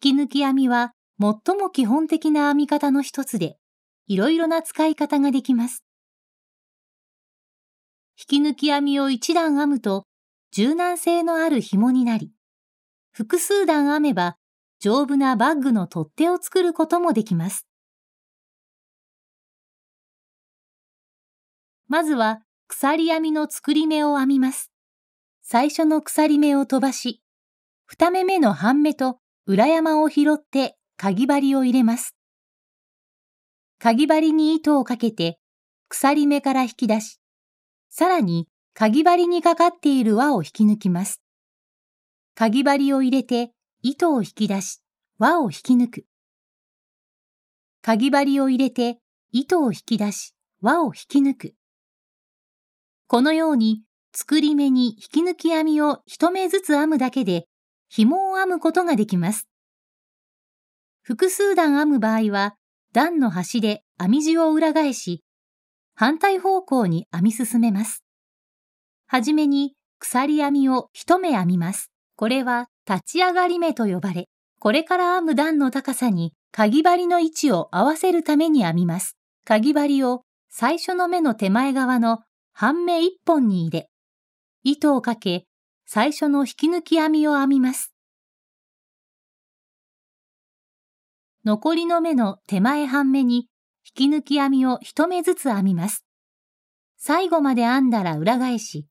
引き抜き編みは最も基本的な編み方の一つで、いろいろな使い方ができます。引き抜き編みを一段編むと、柔軟性のある紐になり、複数段編めば丈夫なバッグの取っ手を作ることもできます。まずは鎖編みの作り目を編みます。最初の鎖目を飛ばし、二目目の半目と裏山を拾ってかぎ針を入れます。かぎ針に糸をかけて鎖目から引き出し、さらにかぎ針にかかっている輪を引き抜きます。かぎ針を入れて糸を引き出し、輪を引き抜く。かぎ針を入れて糸を引き出し、輪を引き抜く。このように作り目に引き抜き編みを一目ずつ編むだけで紐を編むことができます。複数段編む場合は、段の端で編み地を裏返し、反対方向に編み進めます。はじめに鎖編みを一目編みます。これは立ち上がり目と呼ばれ、これから編む段の高さにかぎ針の位置を合わせるために編みます。かぎ針を最初の目の手前側の半目一本に入れ、糸をかけ最初の引き抜き編みを編みます。残りの目の手前半目に引き抜き編みを一目ずつ編みます。最後まで編んだら裏返し、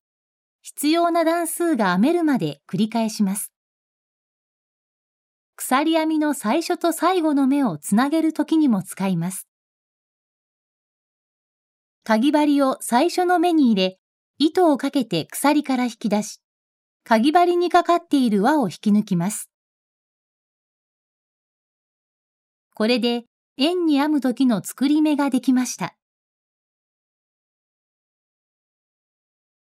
必要な段数が編めるまで繰り返します。鎖編みの最初と最後の目をつなげる時にも使います。かぎ針を最初の目に入れ、糸をかけて鎖から引き出し、かぎ針にかかっている輪を引き抜きます。これで円に編む時の作り目ができました。